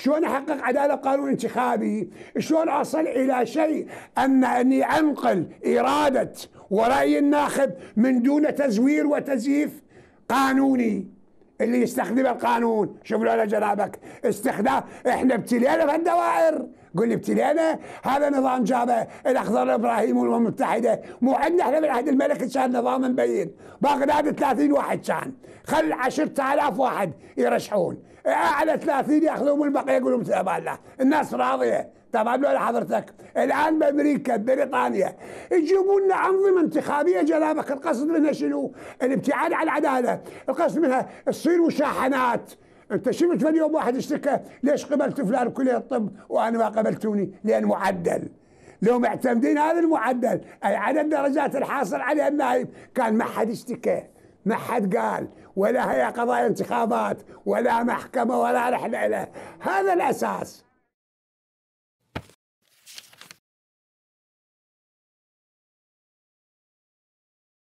شلون احقق عداله قانون انتخابي شلون اصل الى شيء ان اني انقل اراده وراي الناخب من دون تزوير وتزييف قانوني اللي يستخدم القانون شوف له جنابك استخدام احنا ابتلينا في الدوائر قل أنا هذا نظام جابه الاخضر ابراهيم والامم المتحده مو عندنا احنا بالعهد الملكي كان نظام مبين بغداد 30 واحد كان خل 10000 واحد يرشحون اعلى 30 ياخذون والبقيه يقولوا تبع الله الناس راضيه تمام ولا حضرتك الان بامريكا بريطانيا يجيبوا لنا انظمه انتخابيه جنابك القصد منها شنو؟ الابتعاد عن العداله، القصد منها تصير مشاحنات انت شفت في اليوم واحد اشتكى ليش قبلت فلان كليه الطب وانا ما قبلتوني لان معدل لو معتمدين هذا المعدل اي عدد درجات الحاصل عليها النائب كان ما حد اشتكى ما حد قال ولا هي قضايا انتخابات ولا محكمه ولا رحله له هذا الاساس